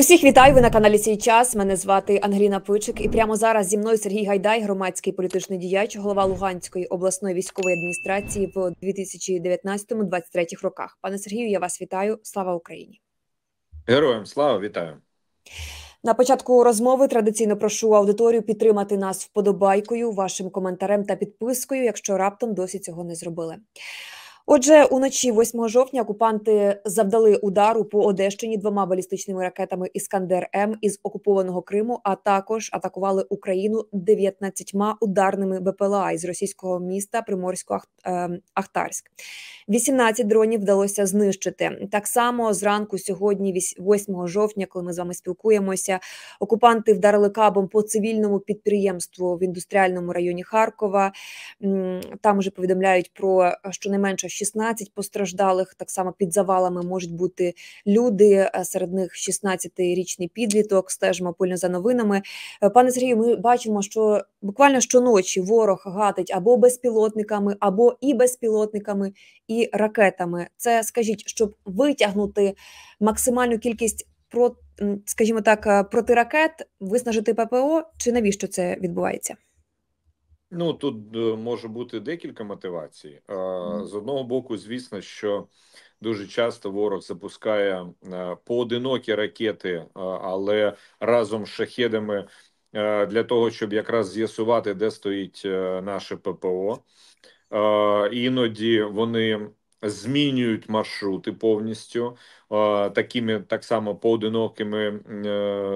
Усіх вітаю ви на каналі Сій час. Мене звати Ангеліна Пичик, і прямо зараз зі мною Сергій Гайдай, громадський політичний діяч, голова Луганської обласної військової адміністрації в 2019-2023 роках. Пане Сергію, я вас вітаю. Слава Україні! Героям слава вітаю! На початку розмови традиційно прошу аудиторію підтримати нас вподобайкою, вашим коментарем та підпискою, якщо раптом досі цього не зробили. Отже, уночі 8 жовтня окупанти завдали удару по Одещині двома балістичними ракетами Іскандер М із окупованого Криму, а також атакували Україну 19 ударними БПЛА із російського міста Приморсько-Ахтарськ. Е, 18 дронів вдалося знищити. Так само зранку, сьогодні, 8 жовтня, коли ми з вами спілкуємося, окупанти вдарили кабом по цивільному підприємству в індустріальному районі Харкова. Там вже повідомляють про е, щонайменше 16 постраждалих. Так само під завалами можуть бути люди. Е, серед них 16-річний підліток. Стежимо пильно за новинами. Е, пане Сергію, ми бачимо, що буквально щоночі ворог гатить або безпілотниками, або і безпілотниками, і ракетами. Це скажіть, щоб витягнути максимальну кількість про, скажімо так, е, проти ракет виснажити ППО, чи навіщо це відбувається? Ну тут е, може бути декілька мотивацій. З одного боку, звісно, що дуже часто ворог запускає е, поодинокі ракети, е, але разом з шахедами для того, щоб якраз з'ясувати, де стоїть наше ППО. Іноді вони змінюють маршрути повністю такими так само поодинокими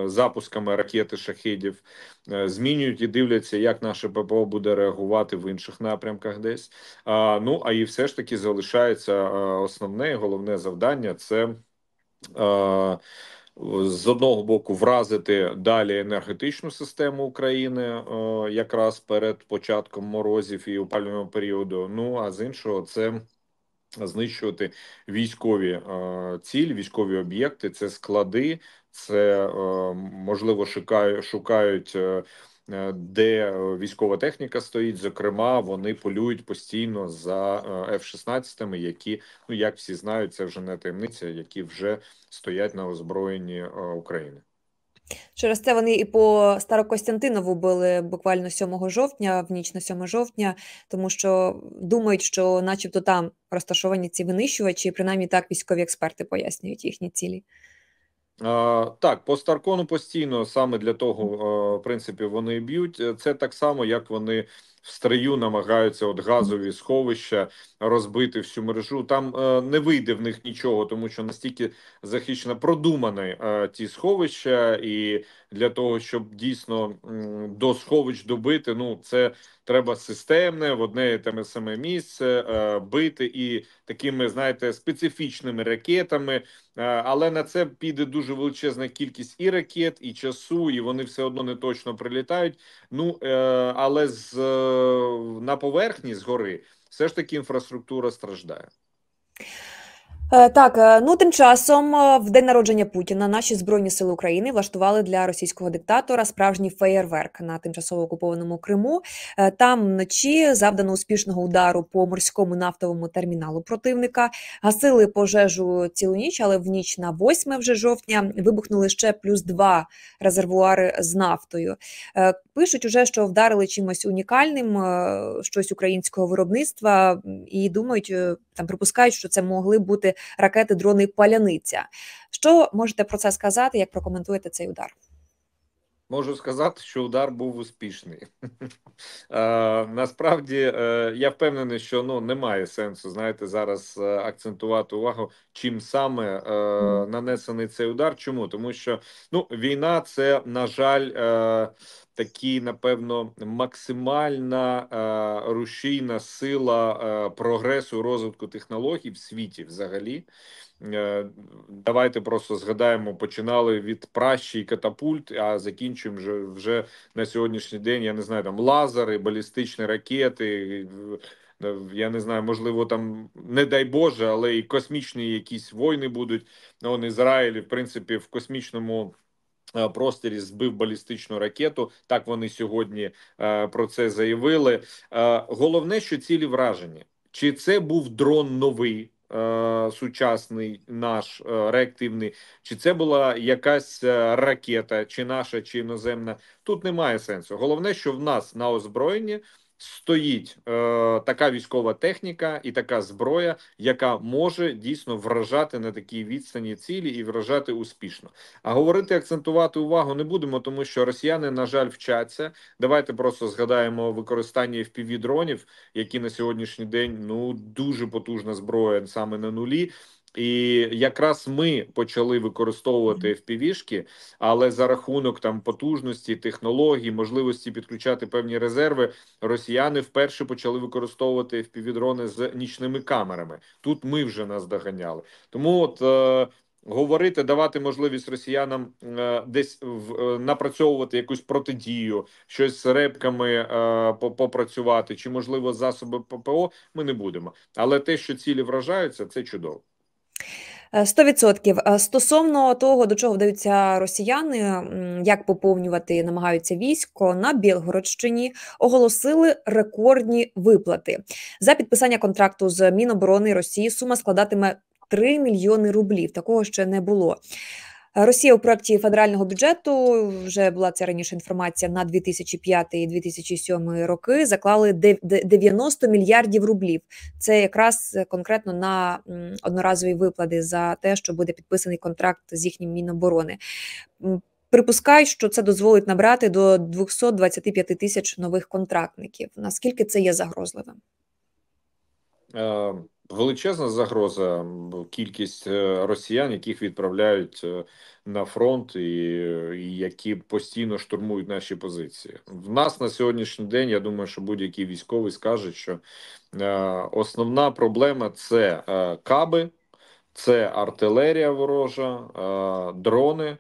е, запусками ракети шахідів, е, змінюють і дивляться, як наше ППО буде реагувати в інших напрямках, десь ну а і все ж таки залишається е, основне і головне завдання це. З одного боку вразити далі енергетичну систему України якраз перед початком морозів і опалювального періоду. Ну а з іншого, це знищувати військові е, ціль, військові об'єкти. Це склади, це е, можливо шукають. Е, де військова техніка стоїть, зокрема, вони полюють постійно за F-16, які ну як всі знають, це вже не таємниця, які вже стоять на озброєнні України. Через це вони і по Старокостянтинову били буквально 7 жовтня, в ніч на 7 жовтня, тому що думають, що, начебто, там розташовані ці винищувачі, принаймні так військові експерти пояснюють їхні цілі. А, так, по Старкону постійно саме для того, в принципі, вони б'ють. Це так само, як вони в стрию намагаються от газові сховища розбити всю мережу. Там е, не вийде в них нічого, тому що настільки захищено продумані е, ті сховища, і для того, щоб дійсно м, до сховищ добити, ну це треба системне в одне і те саме місце е, бити і такими, знаєте, специфічними ракетами. Е, але на це піде дуже величезна кількість і ракет, і часу, і вони все одно не точно прилітають. Ну е, але з е, на поверхні згори все ж таки інфраструктура страждає. Е, так, е, ну тим часом, е, в день народження Путіна, наші збройні сили України влаштували для російського диктатора справжній феєрверк на тимчасово окупованому Криму. Там вночі завдано успішного удару по морському нафтовому терміналу противника. Гасили пожежу цілу ніч, але в ніч на 8 вже жовтня вибухнули ще плюс два резервуари з нафтою. Пишуть уже, що вдарили чимось унікальним, е, щось українського виробництва, і думають е, там, припускають, що це могли бути ракети, дрони паляниця. Що можете про це сказати? Як прокоментуєте цей удар? Можу сказати, що удар був успішний. Е, насправді я впевнений, що ну немає сенсу знаєте, зараз акцентувати увагу, чим саме нанесений цей удар. Чому тому, що ну війна це на жаль такі, напевно, максимальна е, рушійна сила е, прогресу розвитку технологій в світі взагалі. Е, давайте просто згадаємо: починали від пращі і катапульт, а закінчуємо вже, вже на сьогоднішній день. Я не знаю, там лазери, балістичні ракети. Я не знаю, можливо, там не дай Боже, але і космічні якісь війни будуть. Ну, Ізраїль, в принципі, в космічному Е, просторі збив балістичну ракету. Так вони сьогодні е, про це заявили. Е, головне, що цілі вражені, чи це був дрон новий, е, сучасний, наш е, реактивний, чи це була якась ракета, чи наша, чи іноземна? Тут немає сенсу. Головне, що в нас на озброєнні стоїть е, така військова техніка і така зброя, яка може дійсно вражати на такій відстані цілі і вражати успішно. А говорити, акцентувати увагу не будемо, тому що росіяни, на жаль, вчаться. Давайте просто згадаємо використання fpv дронів, які на сьогоднішній день ну дуже потужна зброя саме на нулі. І якраз ми почали використовувати FPV-шки, але за рахунок там потужності, технологій, можливості підключати певні резерви, росіяни вперше почали використовувати FPV-дрони з нічними камерами. Тут ми вже нас доганяли. Тому от е, говорити, давати можливість росіянам е, десь в е, напрацьовувати якусь протидію, щось з репками е, попрацювати, чи можливо засоби ППО, ми не будемо. Але те, що цілі вражаються, це чудово. Е, сто відсотків е, стосовно того, до чого вдаються росіяни, як поповнювати намагаються військо на Білгородщині, оголосили рекордні виплати за підписання контракту з Міноборони Росії. Сума складатиме 3 мільйони рублів. Такого ще не було. Росія у проєкті федерального бюджету вже була це раніше інформація на 2005-2007 роки. Заклали 90 мільярдів рублів. Це якраз е, конкретно на одноразові виплати за те, що буде підписаний контракт з їхнім міноборони. Припускають, що це дозволить набрати до 225 тисяч нових контрактників. Наскільки це є загрозливим? Е, величезна загроза, кількість е, росіян, яких відправляють е, на фронт, і, е, і які постійно штурмують наші позиції. В нас на сьогоднішній день я думаю, що будь-який військовий скаже, що основна проблема це каби, це артилерія ворожа, дрони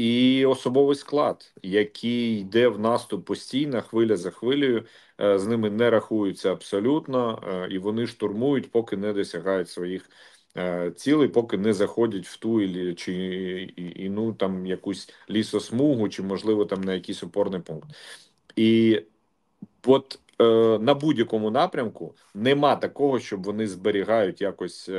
і особовий склад, який йде в наступ постійно, хвиля за хвилею. Е, з ними не рахуються абсолютно, е, і вони штурмують, поки не досягають своїх е, цілей, поки не заходять в ту чи іну там якусь лісосмугу, чи можливо там на якийсь опорний пункт. І от на будь-якому напрямку нема такого, щоб вони зберігають якось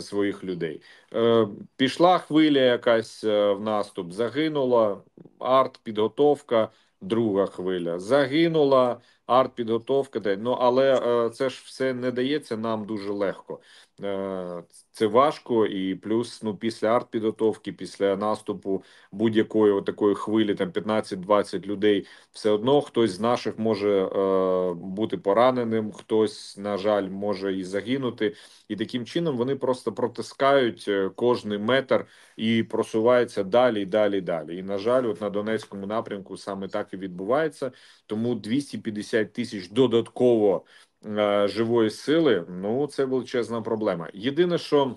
своїх людей. Е, Пішла хвиля якась е, в наступ, загинула арт-підготовка, друга хвиля, загинула арт-підготовка. Ну але е, це ж все не дається нам дуже легко. Е, це важко, і плюс ну після артпідготовки, після наступу будь-якої такої хвилі, там 15-20 людей, все одно хтось з наших може е, бути пораненим, хтось, на жаль, може і загинути. І таким чином вони просто протискають е, кожний метр і просуваються далі, далі, далі. І на жаль, от на Донецькому напрямку саме так і відбувається. Тому 250 тисяч додатково. Е, живої сили, ну це величезна проблема. Єдине, що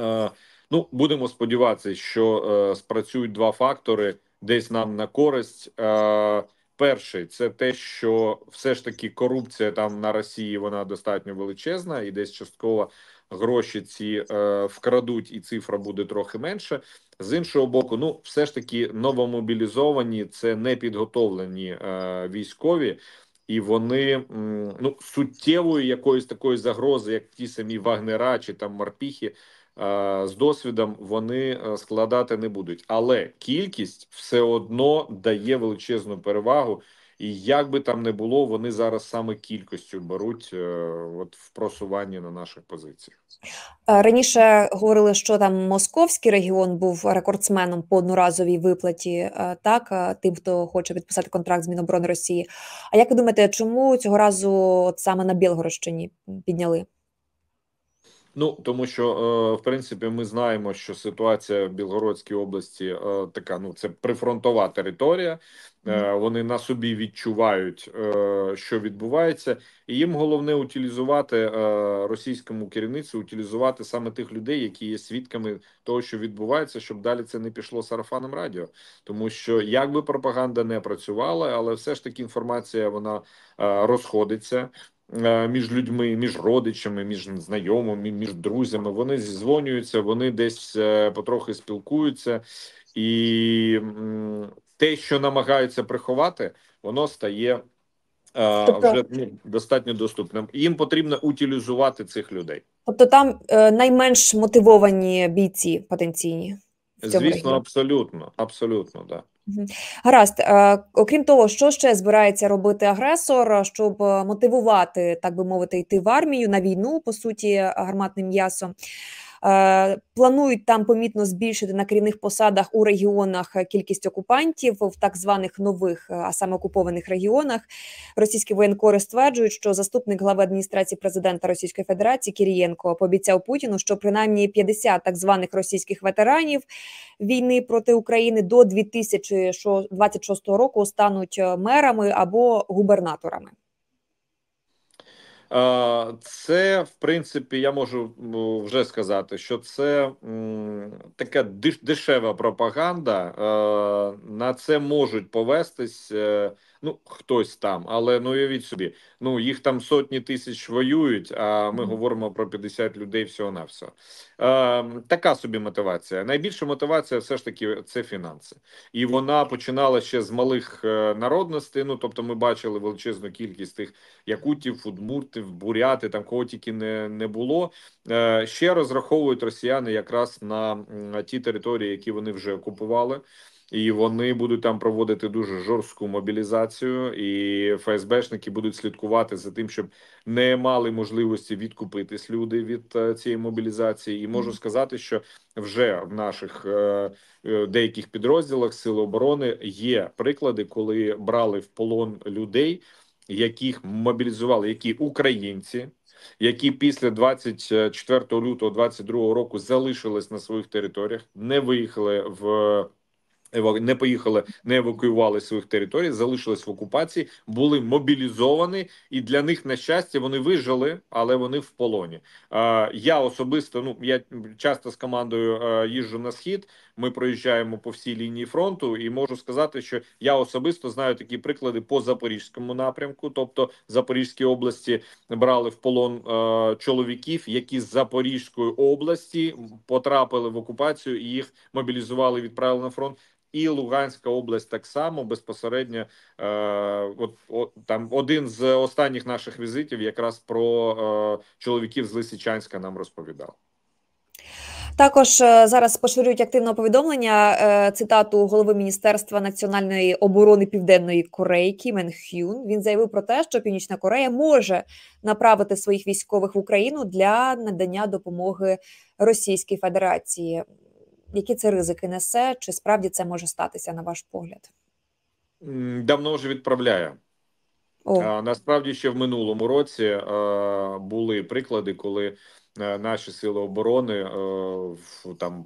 е, ну будемо сподіватися, що е, спрацюють два фактори десь нам на користь. Перший це те, що все ж таки корупція там на Росії вона достатньо величезна, і десь частково гроші ці е, вкрадуть, і цифра буде трохи менше. З іншого боку, ну все ж таки новомобілізовані це непідготовлені е, військові і вони ну суттєвої якоїсь такої загрози, як ті самі вагнера чи там марпіхи. Е, з досвідом вони е, складати не будуть, але кількість все одно дає величезну перевагу. І як би там не було, вони зараз саме кількістю беруть е, от в просуванні на наших позиціях. Е, раніше говорили, що там московський регіон був рекордсменом по одноразовій виплаті, е, так тим, хто хоче підписати контракт з Міноборони Росії. А як ви думаєте, чому цього разу от саме на Білгородщині підняли? Ну тому що е, в принципі ми знаємо, що ситуація в Білгородській області е, така. Ну це прифронтова територія. Е, вони на собі відчувають, що відбувається, і їм головне утилізувати російському керівництву, утилізувати саме тих людей, які є свідками того, що відбувається, щоб далі це не пішло сарафаном радіо. Тому що якби пропаганда не працювала, але все ж таки інформація вона розходиться. Е, між людьми, між родичами, між знайомими, між друзями. Вони зізвонюються, вони десь е, потрохи спілкуються, і те, що намагаються приховати, воно стає е, тобто, вже ну, достатньо доступним. Їм потрібно утилізувати цих людей. Тобто, там найменш мотивовані бійці потенційні. Звісно, абсолютно, абсолютно, да. Гаразд, е, окрім того, що ще збирається робити агресор, е, щоб е, мотивувати, так би мовити, йти в армію на війну по суті гарматним м'ясом. Е, планують там помітно збільшити на керівних посадах у регіонах е, кількість окупантів в так званих нових, е, а саме окупованих регіонах. Російські воєнкори стверджують, що заступник глави адміністрації президента Російської Федерації Кірієнко пообіцяв Путіну, що принаймні 50 так званих російських ветеранів війни проти України до 2026 року стануть мерами або губернаторами. Це, в принципі, я можу вже сказати, що це така дешева пропаганда. На це можуть повестись е, Ну, хтось там, але ну уявіть собі, ну їх там сотні тисяч воюють, а ми говоримо про 50 людей всього на все. Е, ем, така собі мотивація. Найбільша мотивація все ж таки це фінанси. І вона починала ще з малих е, народностей. Ну тобто, ми бачили величезну кількість тих якутів, фудмуртів, буряти, там кого тільки не не було. Е, ще розраховують росіяни якраз на, на ті території, які вони вже окупували і вони будуть там проводити дуже жорстку мобілізацію, і ФСБшники будуть слідкувати за тим, щоб не мали можливості відкупитись люди від е, цієї мобілізації. І можу сказати, що вже в наших е, е, деяких підрозділах Сили оборони є приклади, коли брали в полон людей, яких мобілізували, які українці. Які після 24 лютого 22 року залишились на своїх територіях, не виїхали в не поїхали, не евакуювали своїх територій, залишились в окупації, були мобілізовані, і для них на щастя вони вижили, але вони в полоні. Я особисто ну я часто з командою е, їжджу на схід ми проїжджаємо по всій лінії фронту, і можу сказати, що я особисто знаю такі приклади по запорізькому напрямку, тобто Запорізькій області брали в полон е, чоловіків, які з Запорізької області потрапили в окупацію і їх мобілізували, відправили на фронт. І Луганська область так само безпосередньо е, от, от там один з останніх наших візитів, якраз про е, чоловіків з Лисичанська, нам розповідав. Також е, зараз поширюють активне повідомлення е, цитату голови міністерства національної оборони Південної Кореї Кімен Хюн. Він заявив про те, що Північна Корея може направити своїх військових в Україну для надання допомоги Російській Федерації. Які це ризики несе? Чи справді це може статися на ваш погляд? Давно вже відправляє. О. Насправді ще в минулому році були приклади, коли Е, наші сили оборони е, там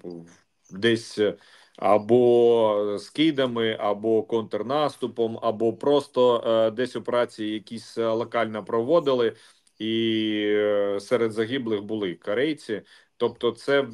десь е, або скидами, або контрнаступом, або просто десь операції якісь локально проводили, і серед загиблих були корейці. Тобто, це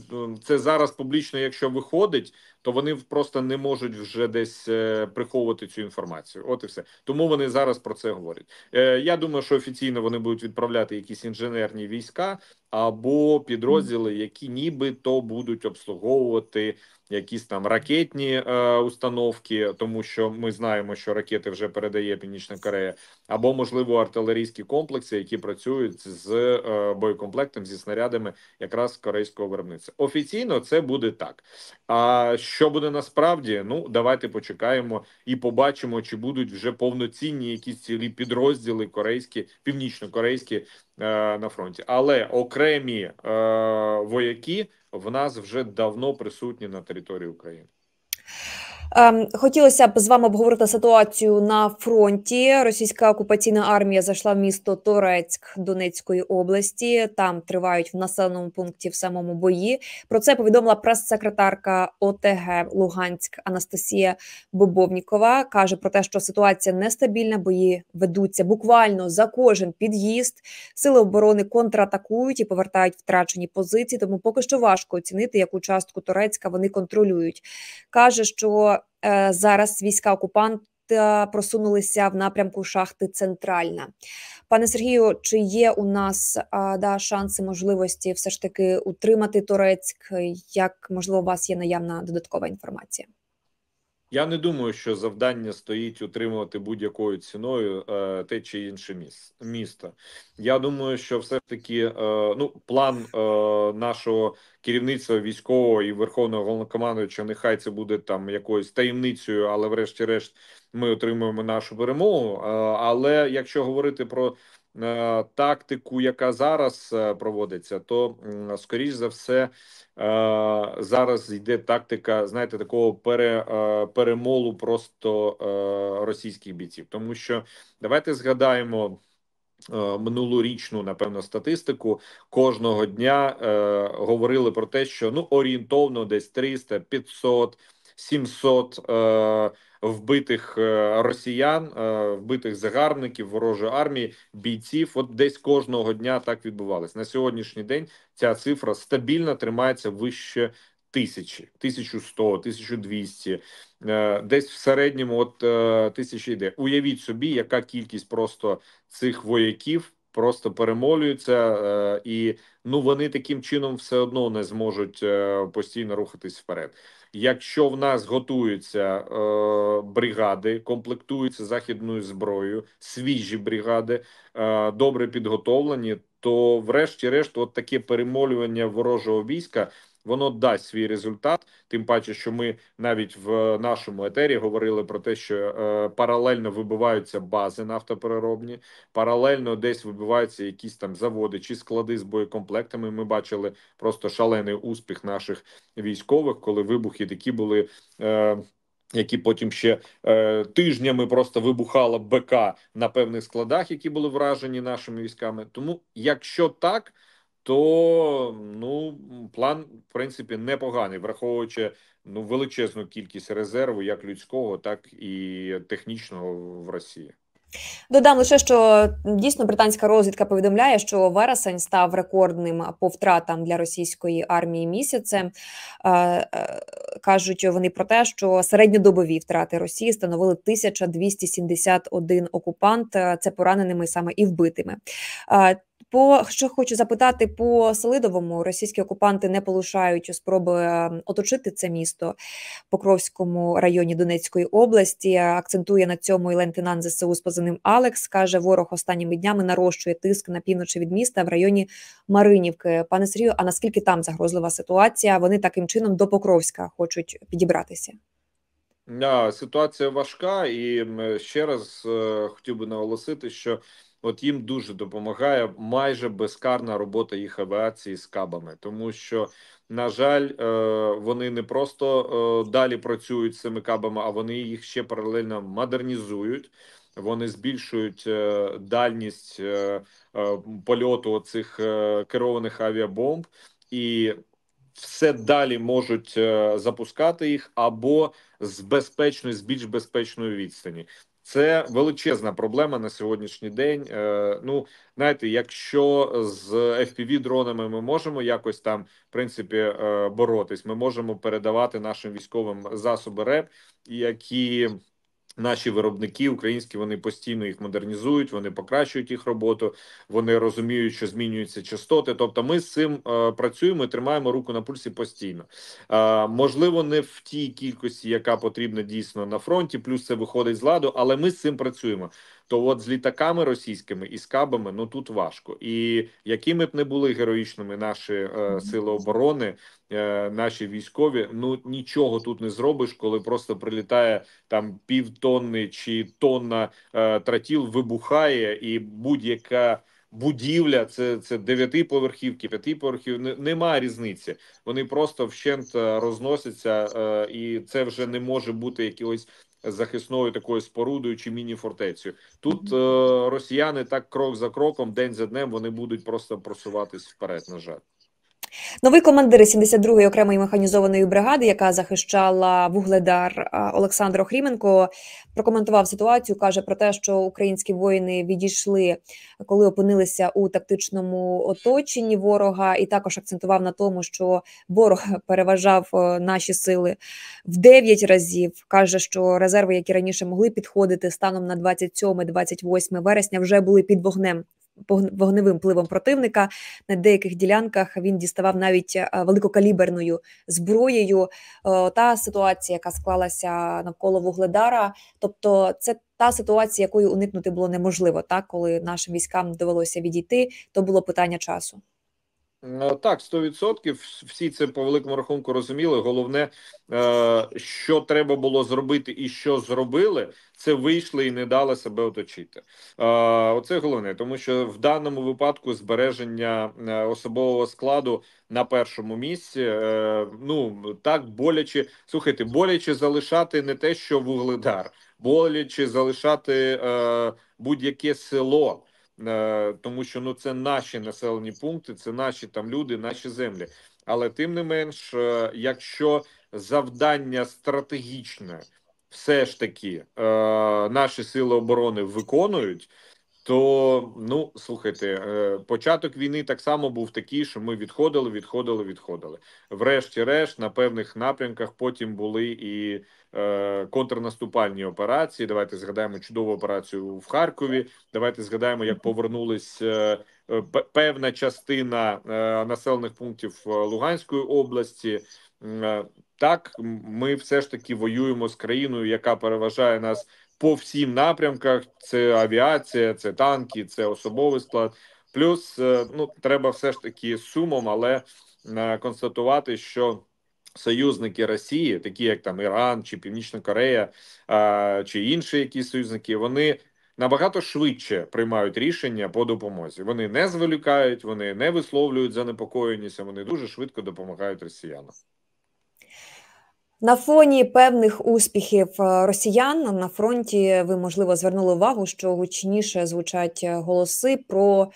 це зараз публічно, якщо виходить, то вони просто не можуть вже десь е, приховувати цю інформацію. От і все. Тому вони зараз про це говорять. Е, я думаю, що офіційно вони будуть відправляти якісь інженерні війська або підрозділи, які нібито будуть обслуговувати. Якісь там ракетні е, установки, тому що ми знаємо, що ракети вже передає Північна Корея, або можливо артилерійські комплекси, які працюють з е, боєкомплектом зі снарядами якраз корейського виробництва. Офіційно це буде так. А що буде насправді? Ну давайте почекаємо і побачимо, чи будуть вже повноцінні якісь цілі підрозділи корейські, північно-корейські е, на фронті, але окремі е, вояки в нас вже давно присутні на території України. Ем, хотілося б з вами обговорити ситуацію на фронті. Російська окупаційна армія зайшла в місто Торецьк Донецької області. Там тривають в населеному пункті в самому бої. Про це повідомила прес-секретарка ОТГ Луганськ Анастасія Бобовнікова. каже про те, що ситуація нестабільна, бої ведуться буквально за кожен під'їзд. Сили оборони контратакують і повертають втрачені позиції. Тому поки що важко оцінити, яку частку Торецька вони контролюють. каже, що Е, зараз війська окупанта просунулися в напрямку шахти Центральна. Пане Сергію, чи є у нас е, да, шанси можливості все ж таки утримати Турецьк? Як можливо у вас є наявна додаткова інформація? Я не думаю, що завдання стоїть утримувати будь-якою ціною е, те чи інше міс, місто. Я думаю, що все ж таки е, ну план е, нашого керівництва військового і верховного головнокомандуюча, нехай це буде там якоюсь таємницею, але врешті-решт ми отримуємо нашу перемогу. Е, але якщо говорити про Е, тактику, яка зараз е, проводиться, то скоріш за все е, зараз йде тактика, знаєте, такого пере, перемолу просто російських бійців, тому що давайте згадаємо. Минулорічну, напевно, статистику кожного дня е, говорили про те, що ну орієнтовно десь 300, 500, 700 е, вбитих е, росіян, е, вбитих загарбників ворожої армії, бійців. От десь кожного дня так відбувалось. На сьогоднішній день ця цифра стабільно тримається вище тисячі, 1100, 1200, е, десь в середньому от тисячі йде. Уявіть собі, яка кількість просто цих вояків. Просто перемолюються, і ну вони таким чином все одно не зможуть постійно рухатись вперед. Якщо в нас готуються е, бригади, комплектуються західною зброєю, свіжі бригади, е, добре підготовлені, то, врешті-решт, от таке перемолювання ворожого війська воно дасть свій результат. Тим паче, що ми навіть в нашому етері говорили про те, що е, паралельно вибиваються бази нафтопереробні, паралельно десь вибиваються якісь там заводи чи склади з боєкомплектами. Ми бачили просто шалений успіх наших військових, коли вибухи такі були. Е, які потім ще е, тижнями просто вибухала БК на певних складах, які були вражені нашими військами. Тому, якщо так, то ну план в принципі непоганий, враховуючи ну величезну кількість резерву, як людського, так і технічного в Росії. Додам лише, що дійсно британська розвідка повідомляє, що вересень став рекордним по втратам для російської армії місяцем. Е, кажуть вони про те, що середньодобові втрати Росії становили 1271 окупант. Е, це пораненими саме і вбитими. Е, по що хочу запитати по Селидовому, російські окупанти не полишають спроби ем, оточити це місто Покровському районі Донецької області. Акцентує на цьому і лейтенант ЗСУ з позивним Алекс. каже, ворог останніми днями нарощує тиск на півночі від міста в районі Маринівки. Пане Сергію, а наскільки там загрозлива ситуація? Вони таким чином до Покровська хочуть підібратися. Ситуація важка, і ще раз е, хотів би наголосити, що От їм дуже допомагає майже безкарна робота їх авіації з кабами, тому що на жаль, е, вони не просто е, далі працюють з цими кабами, а вони їх ще паралельно модернізують. Вони збільшують е, дальність польоту цих керованих авіабомб і. Все далі можуть запускати їх або з безпечної, з більш безпечної відстані. Це величезна проблема на сьогоднішній день. Е, ну знаєте, якщо з fpv дронами ми можемо якось там в принципі е, боротись, ми можемо передавати нашим військовим засоби РЕП, які Наші виробники українські вони постійно їх модернізують, вони покращують їх роботу, вони розуміють, що змінюються частоти. Тобто, ми з цим е, працюємо, і тримаємо руку на пульсі постійно. Е, можливо, не в тій кількості, яка потрібна дійсно на фронті. Плюс це виходить з ладу, але ми з цим працюємо. То от з літаками російськими і з кабами ну тут важко, і якими б не були героїчними наші е, сили оборони, е, наші військові, ну нічого тут не зробиш, коли просто прилітає там півтонни чи тонна е, тратіл, вибухає, і будь-яка будівля, це це дев'ятиповерхівки, п'ятиповерхів. Нема різниці. Вони просто вщент е, розносяться, е, і це вже не може бути якогось захисною такою спорудою чи міні-фортецею. Тут е росіяни так крок за кроком, день за днем, вони будуть просто просуватись вперед. На жаль. Новий командир 72-ї окремої механізованої бригади, яка захищала вугледар Олександр Охріменко, прокоментував ситуацію. каже про те, що українські воїни відійшли, коли опинилися у тактичному оточенні ворога, і також акцентував на тому, що ворог переважав е, наші сили в 9 разів. каже, що резерви, які раніше могли підходити станом на 27-28 вересня, вже були під вогнем вогневим пливом противника. На деяких ділянках він діставав навіть е, великокаліберною зброєю. Е, та ситуація, яка склалася навколо Вугледара, тобто це. Та ситуація, якою уникнути було неможливо, так коли нашим військам довелося відійти, то було питання часу. Е, так, 100% всі це по великому рахунку розуміли. Головне, е, що треба було зробити, і що зробили, це вийшли і не дали себе оточити. Е, оце головне, тому що в даному випадку збереження особового складу на першому місці. Ну так боляче слухайте, боляче залишати не те, що вугледар, боляче залишати будь-яке село. Е, тому що ну це наші населені пункти, це наші там люди, наші землі. Але тим не менш, е, якщо завдання стратегічне, все ж таки, е, наші сили оборони виконують. То ну слухайте, е, початок війни так само був такий, що ми відходили, відходили, відходили. Врешті-решт, на певних напрямках потім були і е, контрнаступальні операції. Давайте згадаємо чудову операцію в Харкові. Давайте згадаємо, як повернулись е, певна частина е, населених пунктів е, Луганської області. Е, так, ми все ж таки воюємо з країною, яка переважає нас по всім напрямках: це авіація, це танки, це особовий склад. Плюс е, ну треба все ж таки сумом, але е, констатувати, що союзники Росії, такі як там Іран чи Північна Корея е, чи інші якісь союзники, вони. Набагато швидше приймають рішення по допомозі. Вони не зволікають, вони не висловлюють занепокоєність. Вони дуже швидко допомагають росіянам. На фоні певних успіхів е, росіян на фронті ви можливо звернули увагу, що гучніше звучать е, голоси про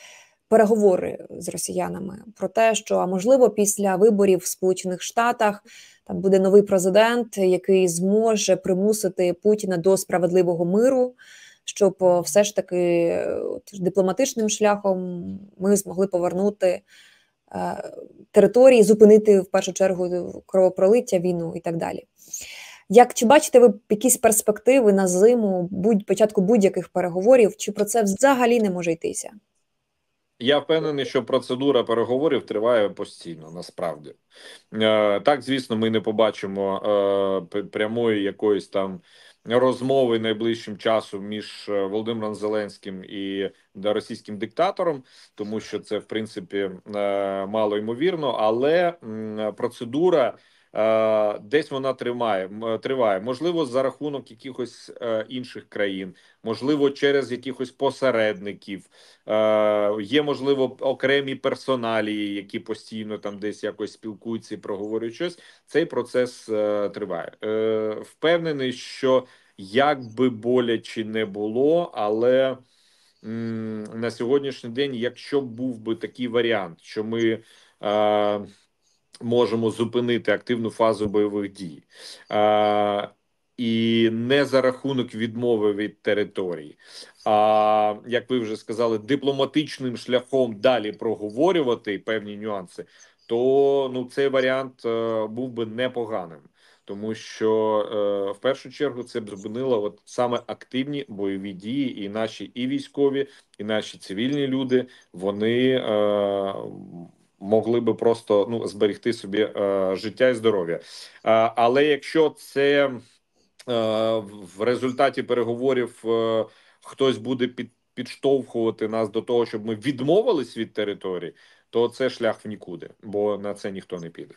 переговори з росіянами про те, що а можливо після виборів в Сполучених Штатах там буде новий президент, який зможе примусити Путіна до справедливого миру, щоб е, все ж таки дипломатичним шляхом ми змогли повернути. Е, території, зупинити в першу чергу кровопролиття, війну і так далі. Як чи бачите ви якісь перспективи на зиму, будь початку будь-яких переговорів, чи про це взагалі не може йтися? Я впевнений, що процедура переговорів триває постійно. Насправді е, так, звісно, ми не побачимо е, прямої якоїсь там розмови найближчим часом між е, Володимиром Зеленським і російським диктатором, тому що це в принципі е, мало ймовірно, але процедура. Е, десь вона тримає триває, можливо, за рахунок якихось е, інших країн, можливо, через якихось посередників. Е, є можливо окремі персоналії, які постійно там десь якось спілкуються, і проговорюють щось. Цей процес триває. Впевнений, що як би боляче не було, але на сьогоднішній день, якщо був би такий варіант, що ми можемо зупинити активну фазу бойових дій. А, і не за рахунок відмови від території, а як ви вже сказали, дипломатичним шляхом далі проговорювати певні нюанси, то ну цей варіант е, був би непоганим, тому що е, в першу чергу це б зупинило от саме активні бойові дії, і наші і військові, і наші цивільні люди вони е, могли би просто ну зберегти собі е, життя і здоров'я. Е, але якщо це е, в результаті переговорів хтось буде під підштовхувати нас до того, щоб ми відмовились від території, то це шлях в нікуди, бо на це ніхто не піде.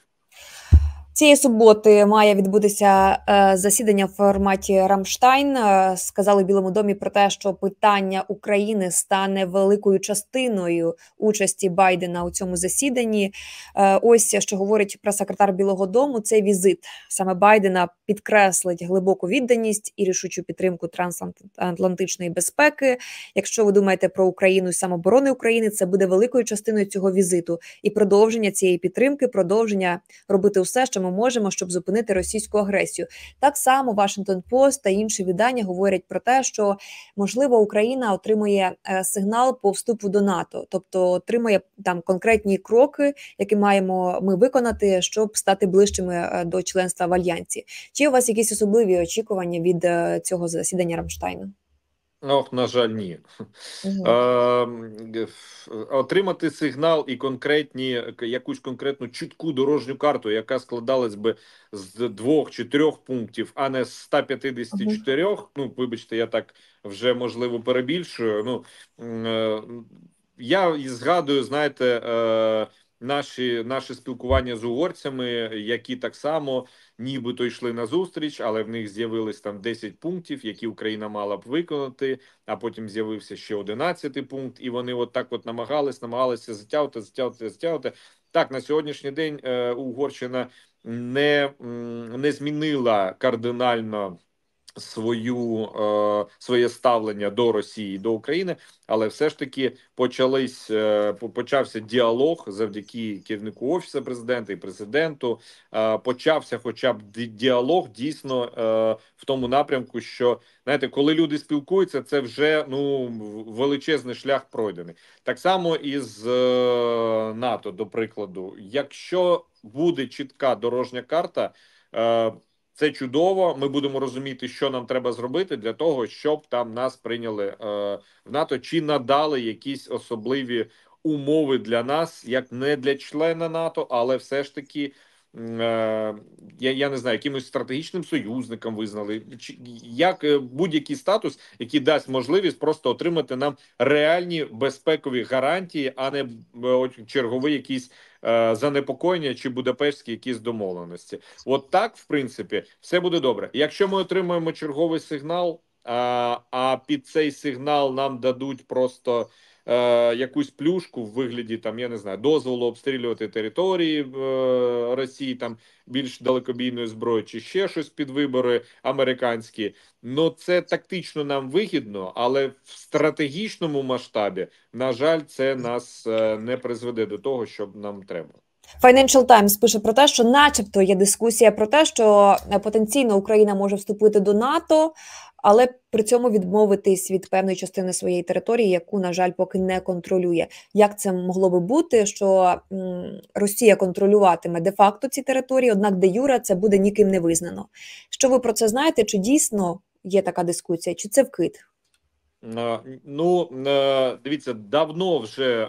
Цієї суботи має відбутися е, засідання в форматі Рамштайн. Е, сказали в Білому домі про те, що питання України стане великою частиною участі Байдена у цьому засіданні. Е, ось що говорить прес-секретар Білого Дому, цей візит саме Байдена підкреслить глибоку відданість і рішучу підтримку трансатлантичної безпеки. Якщо ви думаєте про Україну і самоборони України, це буде великою частиною цього візиту і продовження цієї підтримки, продовження робити усе, що ми ми можемо, щоб зупинити російську агресію. Так само Вашингтон Пост та інші видання говорять про те, що можливо Україна отримує е, сигнал по вступу до НАТО, тобто отримує там конкретні кроки, які маємо ми виконати, щоб стати ближчими е, до членства в альянсі. Чи у вас якісь особливі очікування від е, цього засідання Рамштайна? Ох, ну, на жаль, ні. Ем, отримати сигнал і конкретні якусь конкретну чітку дорожню карту, яка складалась би з двох чи трьох пунктів, а не з 154, Ну, вибачте, я так вже можливо перебільшую. Ну е, я згадую, знаєте. Е, наші наше спілкування з угорцями, які так само нібито йшли на зустріч, але в них з'явились там 10 пунктів, які Україна мала б виконати. А потім з'явився ще 11 пункт, і вони от так от намагались, намагалися затягувати, затягувати, затягувати. Так на сьогоднішній день е, Угорщина не, не змінила кардинально свою е, своє ставлення до Росії до України, але все ж таки почались е, почався діалог завдяки керівнику офісу президента і президенту. Е, почався, хоча б діалог, дійсно в тому напрямку, що знаєте, коли люди спілкуються, це вже ну величезний шлях пройдений. Так само і з НАТО, до прикладу, якщо буде чітка дорожня карта. Це чудово. Ми будемо розуміти, що нам треба зробити для того, щоб там нас прийняли е, в НАТО чи надали якісь особливі умови для нас, як не для члена НАТО, але все ж таки Е, я я не знаю, якимось стратегічним союзником визнали, чи як е, будь-який статус, який дасть можливість просто отримати нам реальні безпекові гарантії, а не е, черговий якісь е, занепокоєння чи будапештські якісь домовленості. От так, в принципі, все буде добре. Якщо ми отримаємо черговий сигнал, а, а під цей сигнал нам дадуть просто е, якусь плюшку в вигляді там, я не знаю, дозволу обстрілювати території е, Росії там більш далекобійної зброї, чи ще щось під вибори американські. Ну це тактично нам вигідно, але в стратегічному масштабі на жаль, це нас е, не призведе до того, що нам треба. Financial Times пише про те, що, начебто, є дискусія про те, що е, потенційно Україна може вступити до НАТО але при цьому відмовитись від певної частини своєї території, яку на жаль поки не контролює. Як це могло би бути, що Росія контролюватиме де факто ці території, однак де Юра це буде ніким не визнано. Що ви про це знаєте? Чи дійсно є така дискусія? Чи це вкид? Е, ну е, дивіться, давно вже е,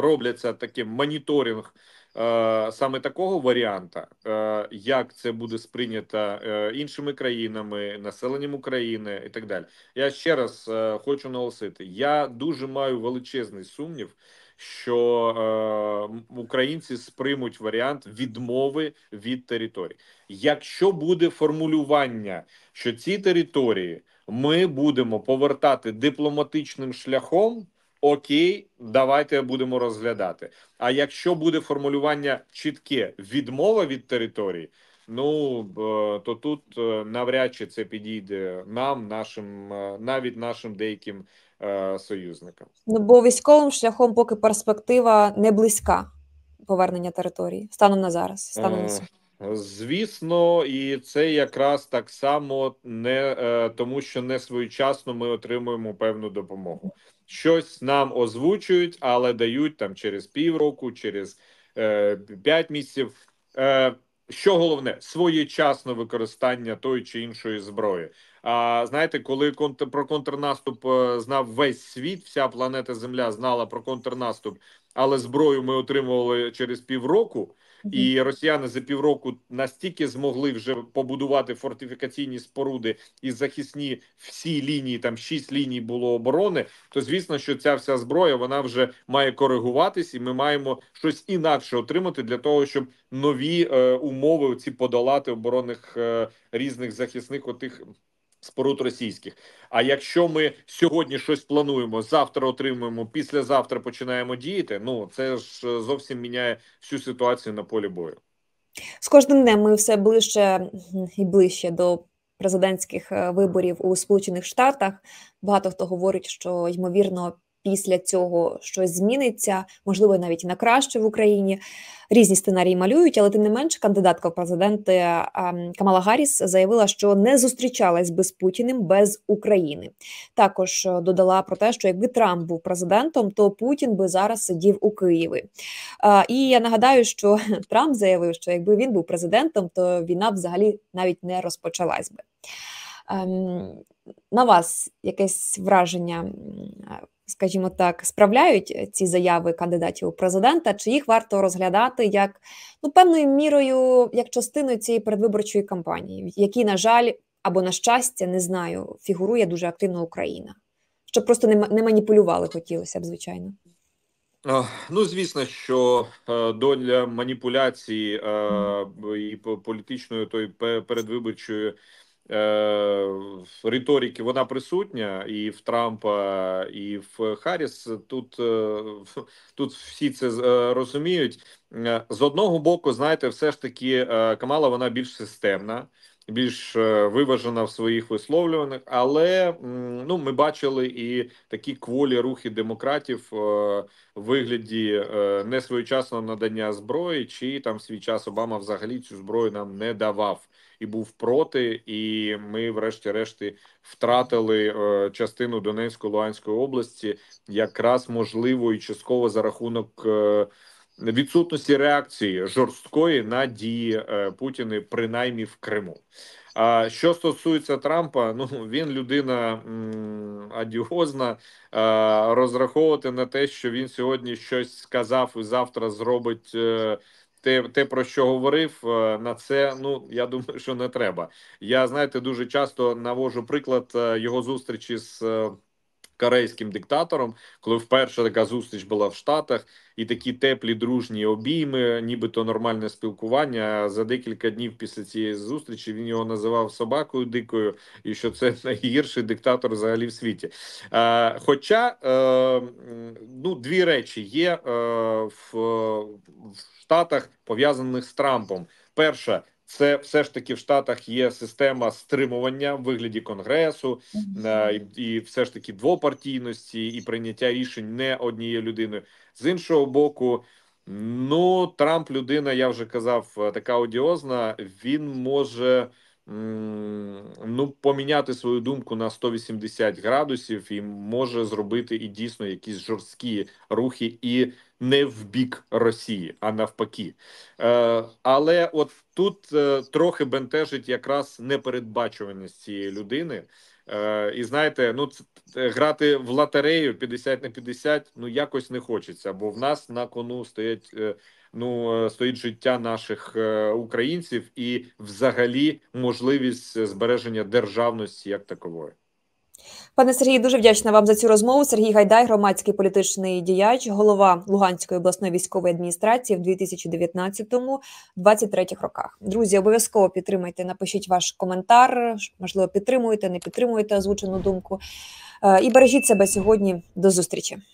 робляться такий моніторинг Е, саме такого варіанта, е, як це буде сприйнято е, іншими країнами, населенням України і так далі. Я ще раз хочу наголосити: я дуже маю величезний сумнів. Що українці сприймуть варіант відмови від територій, якщо буде формулювання, що ці території ми будемо повертати дипломатичним шляхом, окей, давайте будемо розглядати. А якщо буде формулювання чітке відмова від території, ну е, то тут е, навряд чи це підійде нам, нашим е, навіть нашим деяким союзникам. Ну бо військовим шляхом, поки перспектива не близька повернення території станом на зараз, станом на сьогодні. Звісно, і це якраз так само не е, тому, що не своєчасно ми отримуємо певну допомогу. Щось нам озвучують, але дають там через півроку, через е, 5 місяців. Е, Що головне, своєчасне використання тої чи іншої зброї. А знаєте, коли контр про контрнаступ е, знав весь світ, вся планета Земля знала про контрнаступ, але зброю ми отримували через півроку і росіяни за півроку настільки змогли вже побудувати фортифікаційні споруди і захисні всі лінії, там шість ліній було оборони. То звісно, що ця вся зброя вона вже має коригуватись, і ми маємо щось інакше отримати для того, щоб нові е, умови ці подолати оборонних е, різних захисних отих споруд російських. А якщо ми сьогодні щось плануємо, завтра отримуємо, післязавтра починаємо діяти. Ну це ж е, зовсім міняє всю ситуацію на полі бою. З кожним днем ми все ближче і ближче до президентських е, виборів у Сполучених Штатах. Багато хто говорить, що ймовірно після цього щось зміниться, можливо, навіть на краще в Україні. Різні сценарії малюють, але тим не менше, кандидатка в президенти Камала Гарріс заявила, що не зустрічалась би з Путіним без України. Також е, додала про те, що якби Трамп був президентом, то Путін би зараз сидів у Києві. І я нагадаю, що Трамп заявив, що якби він був президентом, то війна взагалі навіть не розпочалась би. Ем, на вас якесь враження скажімо так, справляють е, ці заяви кандидатів у президента, чи їх варто розглядати як ну певною мірою як частиною цієї передвиборчої кампанії, які, на жаль, або на щастя, не знаю, фігурує дуже активно Україна, щоб просто не не маніпулювали, хотілося б звичайно. Ну, звісно, що е, доля маніпуляції е, і політичної той передвиборчої Е, Риторики вона присутня і в Трампа, і в Харріс. Тут е, тут всі це е, розуміють з одного боку. знаєте, все ж таки Камала вона більш системна більш е, виважена в своїх висловлюваннях, але ну ми бачили і такі кволі рухи демократів е, в вигляді е, несвоєчасного надання зброї, чи там в свій час Обама взагалі цю зброю нам не давав і був проти, і ми, врешті-решти, втратили частину Донецької Луганської області, якраз можливо і частково за рахунок відсутності реакції жорсткої на дії е, Путіна, принаймні в Криму. А що стосується Трампа, ну він людина адіозна розраховувати на те, що він сьогодні щось сказав і завтра зробить е, те, те про що говорив. Е, на це ну я думаю, що не треба. Я знаєте, дуже часто навожу приклад його зустрічі з корейським диктатором, коли вперше така зустріч була в Штатах, і такі теплі дружні обійми, нібито нормальне спілкування. За декілька днів після цієї зустрічі він його називав собакою дикою, і що це найгірший диктатор взагалі в світі. Е, Хоча е, ну дві речі є е, в, в Штатах пов'язаних з Трампом. Перша це все ж таки в Штатах є система стримування в вигляді конгресу е, і все ж таки двопартійності і прийняття рішень не однією людиною з іншого боку. Ну Трамп людина, я вже казав, е, така одіозна. Він може ну поміняти свою думку на 180 градусів і може зробити і дійсно якісь жорсткі рухи і не в бік Росії, а навпаки. Е, Але от тут е, трохи бентежить якраз непередбачуваність цієї людини. Е, І знаєте, ну це, грати в лотерею 50 на 50 ну якось не хочеться, бо в нас на кону стоять. Е, ну е, стоїть життя наших е, українців і, взагалі, можливість збереження державності як такової. Пане Сергій. дуже вдячна вам за цю розмову. Сергій Гайдай, громадський політичний діяч, голова Луганської обласної військової адміністрації в 2019-2023 роках. Друзі, обов'язково підтримайте, напишіть ваш коментар. Можливо, підтримуєте, не підтримуєте озвучену думку. Е, і бережіть себе сьогодні. До зустрічі.